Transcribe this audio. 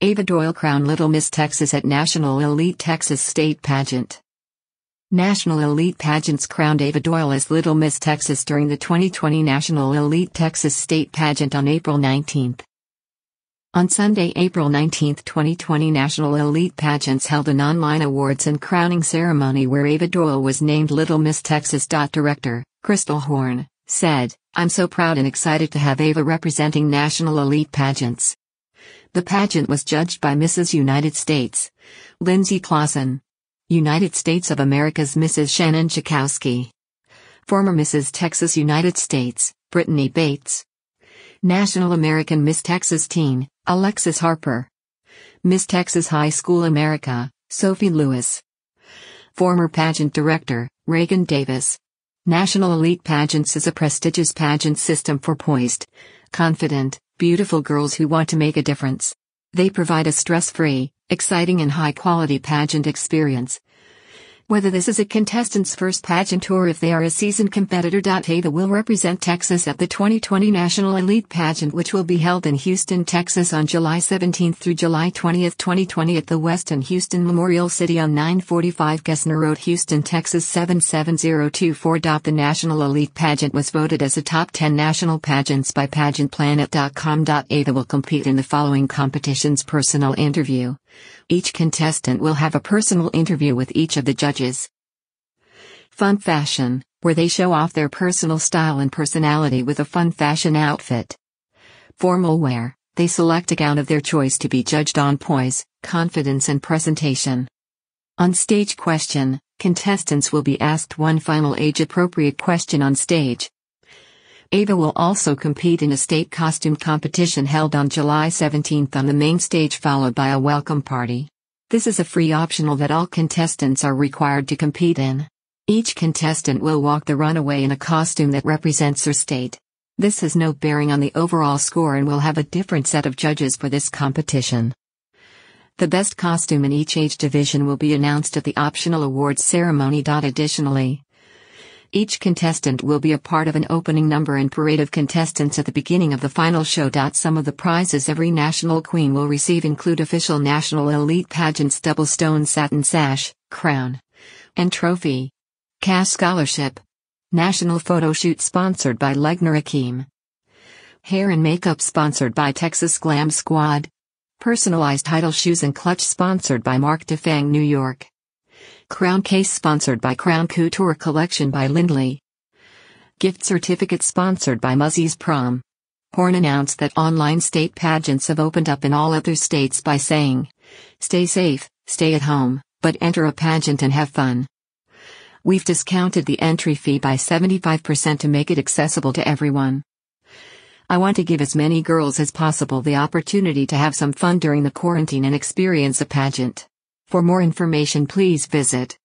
Ava Doyle crowned Little Miss Texas at National Elite Texas State Pageant. National Elite Pageants crowned Ava Doyle as Little Miss Texas during the 2020 National Elite Texas State Pageant on April 19. On Sunday, April 19, 2020, National Elite Pageants held an online awards and crowning ceremony where Ava Doyle was named Little Miss Texas. Director, Crystal Horn, said, I'm so proud and excited to have Ava representing National Elite Pageants. The pageant was judged by Mrs. United States Lindsay Clausen, United States of America's Mrs. Shannon Chakowski, former Mrs. Texas United States Brittany Bates, National American Miss Texas Teen Alexis Harper, Miss Texas High School America Sophie Lewis, former pageant director Reagan Davis. National Elite Pageants is a prestigious pageant system for poised, confident, beautiful girls who want to make a difference. They provide a stress free, exciting, and high quality pageant experience whether this is a contestant's first pageant or if they are a seasoned competitor. Ada will represent Texas at the 2020 National Elite Pageant, which will be held in Houston, Texas on July 17 through July 20, 2020, at the Weston Houston Memorial City on 945 Gessner Road, Houston, Texas 77024. The National Elite Pageant was voted as a top 10 national pageants by PageantPlanet.com. Ada will compete in the following competitions personal interview. Each contestant will have a personal interview with each of the judges. Fun fashion, where they show off their personal style and personality with a fun fashion outfit. Formal wear, they select a gown of their choice to be judged on poise, confidence and presentation. On stage question, contestants will be asked one final age appropriate question on stage, Ava will also compete in a state costume competition held on July 17 on the main stage followed by a welcome party. This is a free optional that all contestants are required to compete in. Each contestant will walk the runaway in a costume that represents their state. This has no bearing on the overall score and will have a different set of judges for this competition. The best costume in each age division will be announced at the optional awards ceremony. Additionally, each contestant will be a part of an opening number and parade of contestants at the beginning of the final show. Some of the prizes every national queen will receive include official national elite pageants double stone satin sash, crown, and trophy. Cash scholarship. National photo shoot sponsored by Legner Akeem. Hair and makeup sponsored by Texas Glam Squad. Personalized title shoes and clutch sponsored by Mark DeFang New York. Crown Case sponsored by Crown Couture Collection by Lindley. Gift certificate sponsored by Muzzy's Prom. Horn announced that online state pageants have opened up in all other states by saying, Stay safe, stay at home, but enter a pageant and have fun. We've discounted the entry fee by 75% to make it accessible to everyone. I want to give as many girls as possible the opportunity to have some fun during the quarantine and experience a pageant. For more information please visit